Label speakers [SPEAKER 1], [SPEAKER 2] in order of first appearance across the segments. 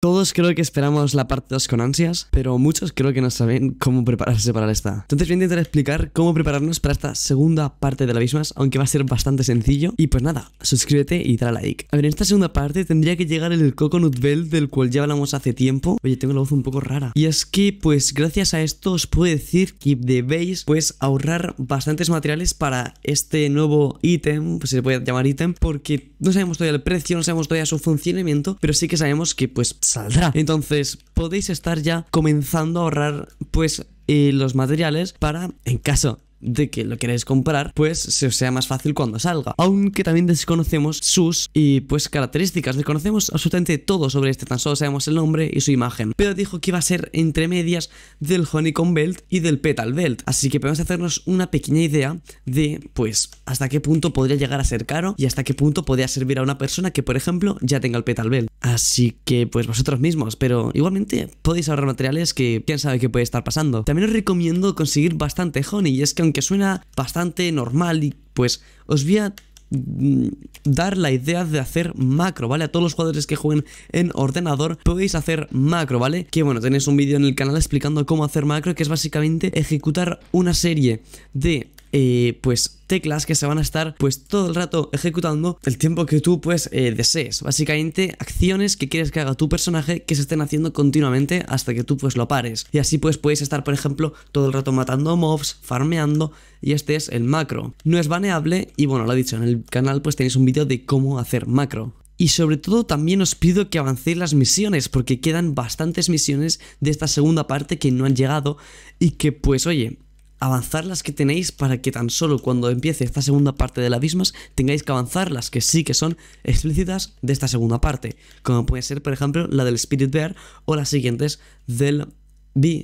[SPEAKER 1] Todos creo que esperamos la parte 2 con ansias, pero muchos creo que no saben cómo prepararse para esta. Entonces voy a intentar explicar cómo prepararnos para esta segunda parte de la misma, aunque va a ser bastante sencillo. Y pues nada, suscríbete y dale like. A ver, en esta segunda parte tendría que llegar el Coconut Bell, del cual ya hablamos hace tiempo. Oye, tengo la voz un poco rara. Y es que, pues gracias a esto os puedo decir que debéis, pues, ahorrar bastantes materiales para este nuevo ítem, pues se le puede llamar ítem, porque no sabemos todavía el precio, no sabemos todavía su funcionamiento, pero sí que sabemos que, pues, saldrá. Entonces, podéis estar ya comenzando a ahorrar, pues, eh, los materiales para, en caso de que lo queráis comprar, pues se os sea más fácil cuando salga. Aunque también desconocemos sus y pues características, desconocemos absolutamente todo sobre este, tan solo sabemos el nombre y su imagen. Pero dijo que iba a ser entre medias del Honeycomb Belt y del Petal Belt, así que podemos hacernos una pequeña idea de pues hasta qué punto podría llegar a ser caro y hasta qué punto podría servir a una persona que por ejemplo ya tenga el Petal Belt. Así que pues vosotros mismos, pero igualmente podéis ahorrar materiales que quién sabe qué puede estar pasando. También os recomiendo conseguir bastante honey y es que que suena bastante normal y pues os voy a mm, dar la idea de hacer macro, ¿vale? A todos los jugadores que jueguen en ordenador podéis hacer macro, ¿vale? Que bueno, tenéis un vídeo en el canal explicando cómo hacer macro, que es básicamente ejecutar una serie de eh, pues teclas que se van a estar pues todo el rato ejecutando el tiempo que tú pues eh, desees. Básicamente acciones que quieres que haga tu personaje que se estén haciendo continuamente hasta que tú pues lo pares. Y así pues puedes estar por ejemplo todo el rato matando mobs, farmeando y este es el macro. No es baneable y bueno lo he dicho en el canal pues tenéis un vídeo de cómo hacer macro. Y sobre todo también os pido que avancéis las misiones, porque quedan bastantes misiones de esta segunda parte que no han llegado y que pues oye, avanzar las que tenéis para que tan solo cuando empiece esta segunda parte del abismas tengáis que avanzar las que sí que son explícitas de esta segunda parte, como puede ser por ejemplo la del Spirit Bear o las siguientes del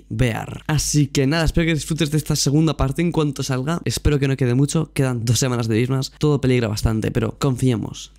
[SPEAKER 1] Bear. Así que nada, espero que disfrutes de esta segunda parte en cuanto salga. Espero que no quede mucho, quedan dos semanas de abismas, todo peligra bastante, pero confiemos.